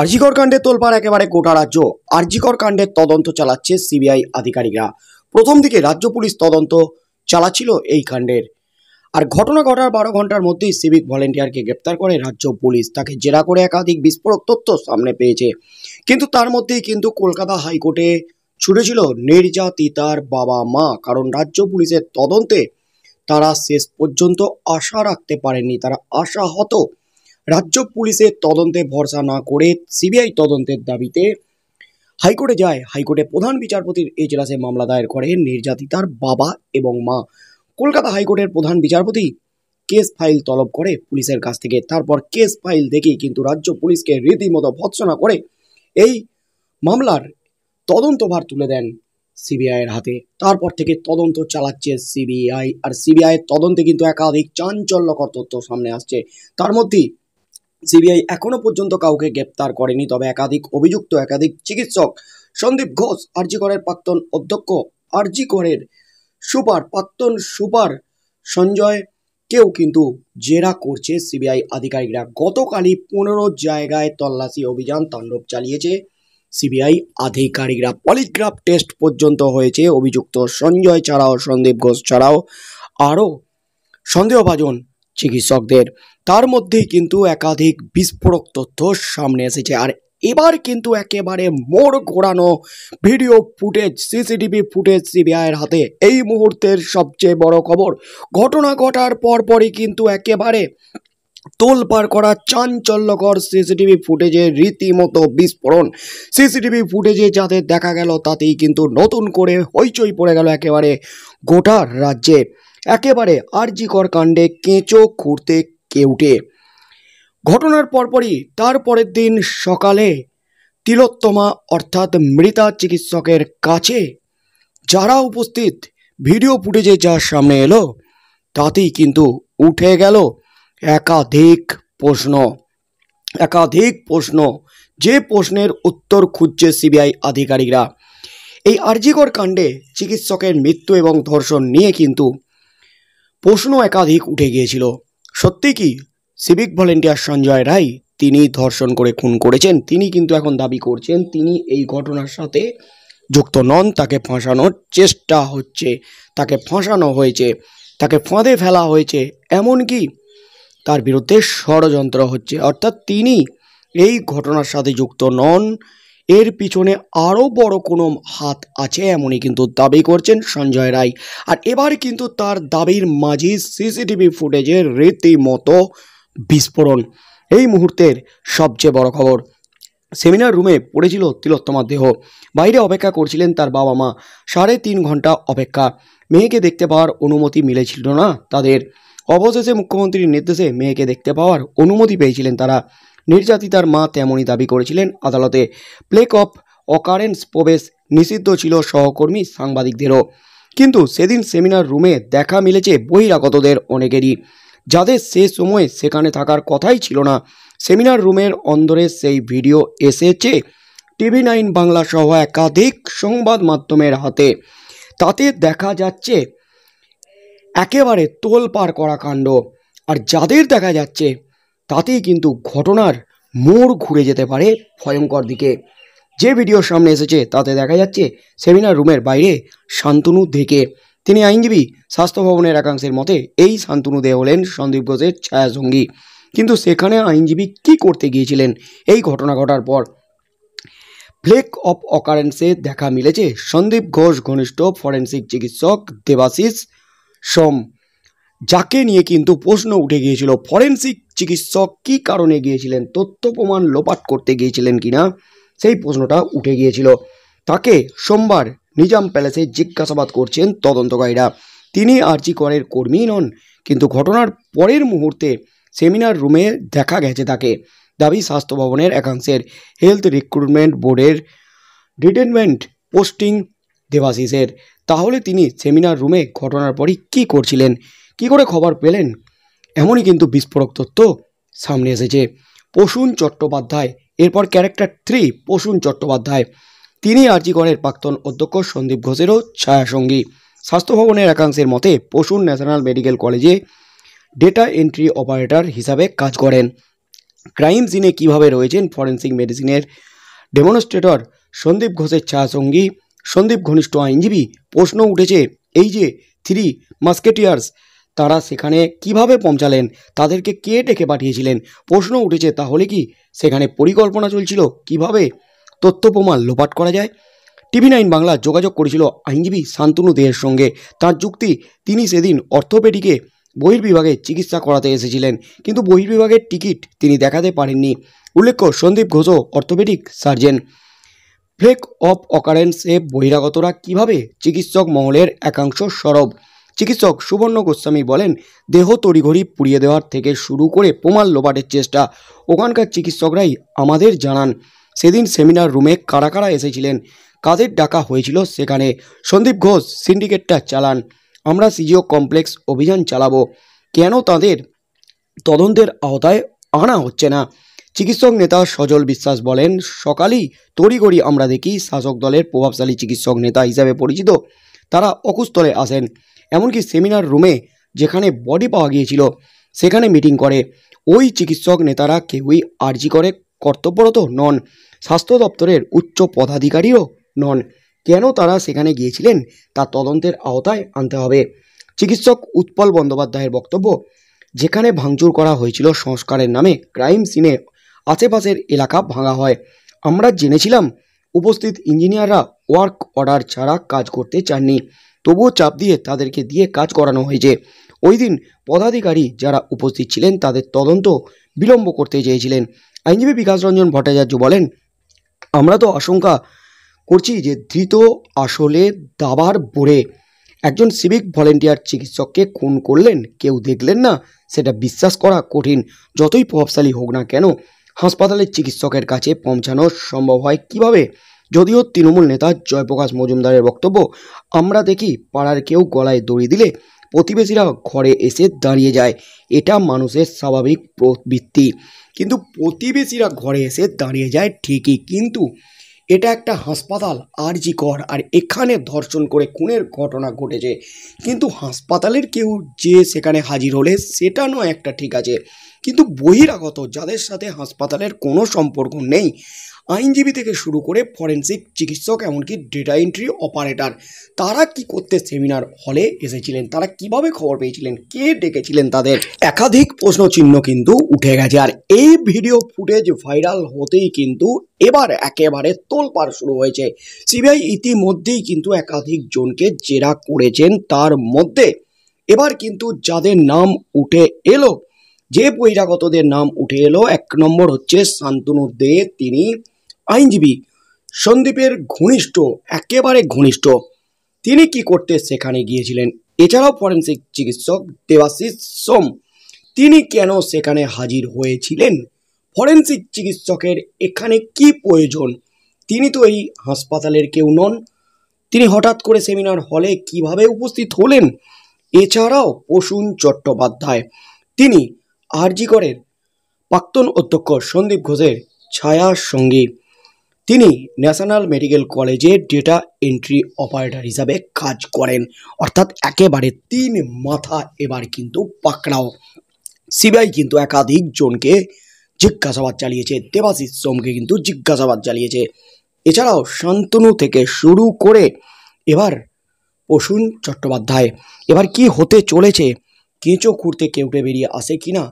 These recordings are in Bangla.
আরজিকর কাণ্ডে তোলপার একেবারে গোটা রাজ্য আরজিকর কাণ্ডের তদন্ত চালাচ্ছে সিবিআই আধিকারিকরা প্রথম দিকে রাজ্য পুলিশ তদন্ত চালাচ্ছিল এই কাণ্ডের আর ঘটনা ঘটার বারো ঘন্টার মধ্যেই সিভিক ভলেন্টিয়ারকে গ্রেপ্তার করে রাজ্য পুলিশ তাকে জেরা করে একাধিক বিস্ফোরক তথ্য সামনে পেয়েছে কিন্তু তার মধ্যেই কিন্তু কলকাতা হাইকোর্টে ছুটেছিল নির্যাতিতার বাবা মা কারণ রাজ্য পুলিশের তদন্তে তারা শেষ পর্যন্ত আশা রাখতে পারেননি তারা আশাহত রাজ্য পুলিশের তদন্তে ভরসা না করে সিবিআই তদন্তের দাবিতে হাইকোর্টে যায় হাইকোর্টে প্রধান বিচারপতির এজলাসে মামলা দায়ের করে নির্যাতিতার বাবা এবং মা কলকাতা হাইকোর্টের প্রধান বিচারপতি কেস ফাইল তলব করে পুলিশের কাছ থেকে তারপর কেস ফাইল দেখি কিন্তু রাজ্য পুলিশকে রীতিমতো ভৎসনা করে এই মামলার তদন্তভার তুলে দেন সিবিআইয়ের হাতে তারপর থেকে তদন্ত চালাচ্ছে সিবিআই আর সিবিআইয়ের তদন্তে কিন্তু একাধিক চাঞ্চল্যকর তথ্য সামনে আসছে তার মধ্যেই সিবিআই এখনও পর্যন্ত কাউকে গ্রেপ্তার করেনি তবে একাধিক অভিযুক্ত একাধিক চিকিৎসক সন্দীপ ঘোষ আরজিকরের প্রাক্তন অধ্যক্ষ আরজিকরের সুপার প্রাক্তন সুপার সঞ্জয় কেউ কিন্তু জেরা করছে সিবিআই আধিকারিকরা গতকালই পনেরো জায়গায় তল্লাশি অভিযান তাণ্ডব চালিয়েছে সিবিআই আধিকারিকরা পলিগ্রাফ টেস্ট পর্যন্ত হয়েছে অভিযুক্ত সঞ্জয় ছাড়াও সন্দীপ ঘোষ ছাড়াও আরও সন্দেহভাজন চিকিৎসকদের তার মধ্যে কিন্তু একাধিক বিস্ফোরক তথ্য সামনে এসেছে আর এবার কিন্তু একেবারে মোড় ঘোরানো ভিডিও ফুটেজ সিসিটিভি ফুটেজ সিবিআইয়ের হাতে এই মুহূর্তের সবচেয়ে বড় খবর ঘটনা ঘটার পরপরই কিন্তু একেবারে তোলপাড় করা চাঞ্চল্যকর সিসিটিভি ফুটেজে রীতিমতো বিস্ফোরণ সিসিটিভি ফুটেজে যাদের দেখা গেল তাতেই কিন্তু নতুন করে হইচই পড়ে গেল একেবারে গোটা রাজ্যে একেবারে আরজিকর কাণ্ডে কেঁচো খুঁড়তে কেউটে ঘটনার পরপরই তার পরের দিন সকালে তিলোত্তমা অর্থাৎ মৃতা চিকিৎসকের কাছে যারা উপস্থিত ভিডিও ফুটেজে যার সামনে এলো তাতেই কিন্তু উঠে গেল একাধিক প্রশ্ন একাধিক প্রশ্ন যে প্রশ্নের উত্তর খুঁজছে সিবিআই আধিকারিকরা এই আর্জিকর কাণ্ডে চিকিৎসকের মৃত্যু এবং ধর্ষণ নিয়ে কিন্তু প্রশ্ন একাধিক উঠে গিয়েছিল সত্যি কি সিভিক ভলেন্টিয়ার সঞ্জয় রায় তিনি ধর্ষণ করে খুন করেছেন তিনি কিন্তু এখন দাবি করছেন তিনি এই ঘটনার সাথে যুক্ত নন তাকে ফাঁসানোর চেষ্টা হচ্ছে তাকে ফাঁসানো হয়েছে তাকে ফাঁদে ফেলা হয়েছে এমন কি তার বিরুদ্ধে ষড়যন্ত্র হচ্ছে অর্থাৎ তিনি এই ঘটনার সাথে যুক্ত নন এর পিছনে আরও বড় কোনো হাত আছে এমনই কিন্তু দাবি করছেন সঞ্জয় রায় আর এবার কিন্তু তার দাবির মাঝে সিসিটিভি ফুটেজের রীতিমতো বিস্ফোরণ এই মুহূর্তের সবচেয়ে বড় খবর সেমিনার রুমে পড়েছিল তিলোত্তমার দেহ বাইরে অপেক্ষা করছিলেন তার বাবা মা সাড়ে তিন ঘন্টা অপেক্ষা মেয়েকে দেখতে পাওয়ার অনুমতি মিলেছিল না তাদের অবশেষে মুখ্যমন্ত্রীর নির্দেশে মেয়েকে দেখতে পাওয়ার অনুমতি পেয়েছিলেন তারা নির্যাতিতার মা তেমনই দাবি করেছিলেন আদালতে প্লেক অফ অকারেন্স প্রবেশ নিষিদ্ধ ছিল সহকর্মী সাংবাদিকদেরও কিন্তু সেদিন সেমিনার রুমে দেখা মিলেছে বহিরাগতদের অনেকেরই যাদের সে সময় সেখানে থাকার কথাই ছিল না সেমিনার রুমের অন্দরে সেই ভিডিও এসেছে টিভি নাইন বাংলা সহ একাধিক সংবাদ মাধ্যমের হাতে তাতে দেখা যাচ্ছে একেবারে তোল পার করা কাণ্ড আর যাদের দেখা যাচ্ছে তাতেই কিন্তু ঘটনার মোড় ঘুরে যেতে পারে ভয়ঙ্কর দিকে যে ভিডিও সামনে এসেছে তাতে দেখা যাচ্ছে সেমিনার রুমের বাইরে শান্তনু দেখে তিনি আইনজীবী স্বাস্থ্য ভবনের একাংশের মতে এই শান্তনু দে হলেন সন্দীপ ঘোষের ছায়াসঙ্গী কিন্তু সেখানে আইনজীবী কি করতে গিয়েছিলেন এই ঘটনা ঘটার পর ফ্লেক অফ অকারেন্সে দেখা মিলেছে সন্দীপ ঘোষ ঘনিষ্ঠ ফরেন্সিক চিকিৎসক দেবাশিস সোম যাকে নিয়ে কিন্তু প্রশ্ন উঠে গিয়েছিল ফরেন্সিক চিকিৎসক কি কারণে গিয়েছিলেন তথ্য প্রমাণ লোপাট করতে গিয়েছিলেন কিনা সেই প্রশ্নটা উঠে গিয়েছিল তাকে সোমবার নিজাম প্যালেসে জিজ্ঞাসাবাদ করছেন তদন্তকারীরা তিনি করের কর্মী নন কিন্তু ঘটনার পরের মুহূর্তে সেমিনার রুমে দেখা গেছে তাকে দাবি স্বাস্থ্য ভবনের একাংশের হেলথ রিক্রুটমেন্ট বোর্ডের ডিটেনমেন্ট পোস্টিং দেবাশিসের তাহলে তিনি সেমিনার রুমে ঘটনার পরই কী করছিলেন কি করে খবর পেলেন এমনই কিন্তু বিস্ফোরক তথ্য সামনে এসেছে পশুন চট্টোপাধ্যায় এরপর ক্যারেক্টার থ্রি পশুন চট্টোপাধ্যায় তিনি আর্জিগড়ের প্রাক্তন অধ্যক্ষ সন্দীপ ঘোষেরও ছায়াসঙ্গী স্বাস্থ্য ভবনের একাংশের মতে পশুন ন্যাশনাল মেডিকেল কলেজে ডেটা এন্ট্রি অপারেটর হিসাবে কাজ করেন ক্রাইম সিনে কিভাবে রয়েছেন ফরেন্সিক মেডিসিনের ডেমনস্ট্রেটর সন্দীপ ঘোষের ছায়াসঙ্গী সন্দীপ ঘনিষ্ঠ আইনজীবী প্রশ্ন উঠেছে এই যে থ্রি মাস্কেটিয়ার্স তারা সেখানে কিভাবে পৌঁছালেন তাদেরকে কে ডেকে পাঠিয়েছিলেন প্রশ্ন উঠেছে তাহলে কি সেখানে পরিকল্পনা চলছিল কিভাবে তথ্য প্রমাণ লোপাট করা যায় টিভি নাইন বাংলা যোগাযোগ করেছিল আইনজীবী শান্তনু দেহের সঙ্গে তার যুক্তি তিনি সেদিন অর্থোপেডিকে বহির্বিভাগে চিকিৎসা করাতে এসেছিলেন কিন্তু বহির্বিভাগের টিকিট তিনি দেখাতে পারেননি উল্লেখ্য সন্দীপ ঘোষও অর্থোপেডিক সার্জেন ফ্লেক অফ অকারেন্সে বহিরাগতরা কিভাবে চিকিৎসক মহলের একাংশ সরব চিকিৎসক সুবর্ণ গোস্বামী বলেন দেহ তড়িঘড়ি পুড়িয়ে দেওয়ার থেকে শুরু করে প্রমাণ লোপাটের চেষ্টা ওখানকার চিকিৎসকরাই আমাদের জানান সেদিন সেমিনার রুমে কারা কারা এসেছিলেন কাদের ডাকা হয়েছিল সেখানে সন্দীপ ঘোষ সিন্ডিকেটটা চালান আমরা সিজিও কমপ্লেক্স অভিযান চালাবো কেন তাদের তদন্তের আওতায় আনা হচ্ছে না চিকিৎসক নেতা সজল বিশ্বাস বলেন সকালেই তড়িঘড়ি আমরা দেখি শাসক দলের প্রভাবশালী চিকিৎসক নেতা হিসাবে পরিচিত তারা অকুস্থলে আসেন এমনকি সেমিনার রুমে যেখানে বডি পাওয়া গিয়েছিল সেখানে মিটিং করে ওই চিকিৎসক নেতারা কেউই আর্জি করে কর্তব্যরত নন স্বাস্থ্য দপ্তরের উচ্চ পদাধিকারীও নন কেন তারা সেখানে গিয়েছিলেন তা তদন্তের আওতায় আনতে হবে চিকিৎসক উৎপল বন্দ্যোপাধ্যায়ের বক্তব্য যেখানে ভাঙচুর করা হয়েছিল সংস্কারের নামে ক্রাইম সিনে আশেপাশের এলাকা ভাঙা হয় আমরা জেনেছিলাম উপস্থিত ইঞ্জিনিয়াররা ওয়ার্ক অর্ডার ছাড়া কাজ করতে চাননি তবুও চাপ দিয়ে তাদেরকে দিয়ে কাজ করানো হয়েছে ওই দিন পদাধিকারী যারা উপস্থিত ছিলেন তাদের তদন্ত বিলম্ব করতে চেয়েছিলেন আইনজীবী বিকাশ রঞ্জন ভট্টাচার্য বলেন আমরা তো আশঙ্কা করছি যে ধৃত আসলে দাবার বোড়ে একজন সিভিক ভলেন্টিয়ার চিকিৎসককে খুন করলেন কেউ দেখলেন না সেটা বিশ্বাস করা কঠিন যতই প্রভাবশালী হোক না কেন হাসপাতালের চিকিৎসকের কাছে পৌঁছানো সম্ভব হয় কিভাবে যদিও তৃণমূল নেতা জয়প্রকাশ মজুমদারের বক্তব্য আমরা দেখি পাড়ার কেউ গলায় দড়ি দিলে প্রতিবেশীরা ঘরে এসে দাঁড়িয়ে যায় এটা মানুষের স্বাভাবিক প্রবৃত্তি কিন্তু প্রতিবেশীরা ঘরে এসে দাঁড়িয়ে যায় ঠিকই কিন্তু এটা একটা হাসপাতাল আর জি কর আর এখানে ধর্ষণ করে খুনের ঘটনা ঘটেছে কিন্তু হাসপাতালের কেউ যে সেখানে হাজির হলে সেটা নয় একটা ঠিক আছে কিন্তু বহিরাগত যাদের সাথে হাসপাতালের কোনো সম্পর্ক নেই আইনজীবী থেকে শুরু করে ফরেন্সিক চিকিৎসক এমনকি ডেটা এন্ট্রি অপারেটর তারা কি করতে সেমিনার হলে এসেছিলেন তারা কিভাবে খবর পেয়েছিলেন কে ডেকেছিলেন তাদের একাধিক প্রশ্ন চিহ্ন কিন্তু উঠে গেছে আর এই ভিডিও ফুটেজ ভাইরাল হতেই কিন্তু এবার একেবারে তোলপাড় শুরু হয়েছে সিবিআই ইতিমধ্যেই কিন্তু একাধিক জনকে জেরা করেছেন তার মধ্যে এবার কিন্তু যাদের নাম উঠে এলো যে বহিরাগতদের নাম উঠে এলো এক নম্বর হচ্ছে শান্তনু দে তিনি আইনজীবী সন্দীপের ঘনিষ্ঠ একেবারে ঘনিষ্ঠ তিনি কি করতে সেখানে গিয়েছিলেন এছাড়াও ফরেন্সিক চিকিৎসক দেবাশিস সোম তিনি কেন সেখানে হাজির হয়েছিলেন ফরেন্সিক চিকিৎসকের এখানে কি প্রয়োজন তিনি তো এই হাসপাতালের কেউ নন তিনি হঠাৎ করে সেমিনার হলে কিভাবে উপস্থিত হলেন এছাড়াও প্রসূন চট্টোপাধ্যায় তিনি আরজি করের প্রাক্তন অধ্যক্ষ সন্দীপ ঘোষের ছায়া সঙ্গী তিনি ন্যাশনাল মেডিকেল কলেজে ডেটা এন্ট্রি অপারেটর হিসাবে কাজ করেন অর্থাৎ একেবারে তিন মাথা এবার কিন্তু পাকড়াও সিবিআই কিন্তু একাধিক জনকে জিজ্ঞাসাবাদ চালিয়েছে দেবাশিস সোমকে কিন্তু জিজ্ঞাসাবাদ চালিয়েছে এছাড়াও শান্তনু থেকে শুরু করে এবার প্রসূন চট্টোপাধ্যায় এবার কি হতে চলেছে কেঁচো খুঁড়তে কেউটে বেরিয়ে আসে কিনা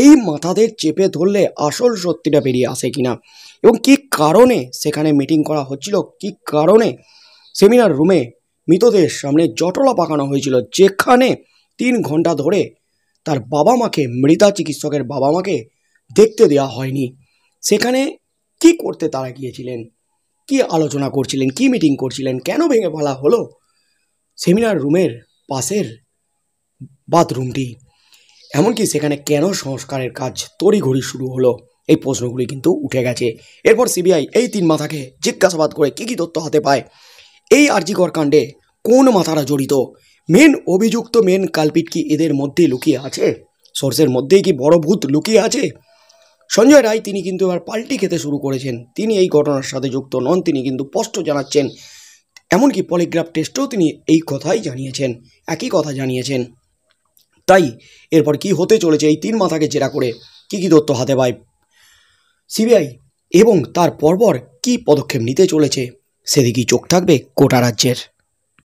এই মাথাদের চেপে ধরলে আসল সত্যিটা বেরিয়ে আসে কিনা এবং কি কারণে সেখানে মিটিং করা হচ্ছিল কি কারণে সেমিনার রুমে মৃতদের সামনে জটলা পাকানো হয়েছিল যেখানে তিন ঘন্টা ধরে তার বাবা মাকে মৃতা চিকিৎসকের বাবা মাকে দেখতে দেওয়া হয়নি সেখানে কি করতে তারা গিয়েছিলেন কি আলোচনা করছিলেন কি মিটিং করছিলেন কেন ভেঙে ফেলা হলো সেমিনার রুমের পাশের বাথরুমটি এমনকি সেখানে কেন সংস্কারের কাজ তড়িঘড়ি শুরু হলো এই প্রশ্নগুলি কিন্তু উঠে গেছে এরপর সিবিআই এই তিন মাথাকে জিজ্ঞাসাবাদ করে কী কী তথ্য হাতে পায় এই আর্জিকর কাণ্ডে কোন মাথারা জড়িত মেন অভিযুক্ত মেন কালপিট কি এদের মধ্যেই লুকিয়ে আছে সোর্সের মধ্যেই কি বড় ভূত লুকিয়ে আছে সঞ্জয় রায় তিনি কিন্তু এবার পাল্টি খেতে শুরু করেছেন তিনি এই ঘটনার সাথে যুক্ত নন তিনি কিন্তু স্পষ্ট জানাচ্ছেন এমনকি পলিগ্রাফ টেস্টেও তিনি এই কথাই জানিয়েছেন একই কথা জানিয়েছেন তাই এরপর কি হতে চলেছে এই তিন মাথাকে জেরা করে কী কী তথ্য হাতে পায় সিবিআই এবং তার পরপর কী পদক্ষেপ নিতে চলেছে সেদিকেই চোখ থাকবে কোটা রাজ্যের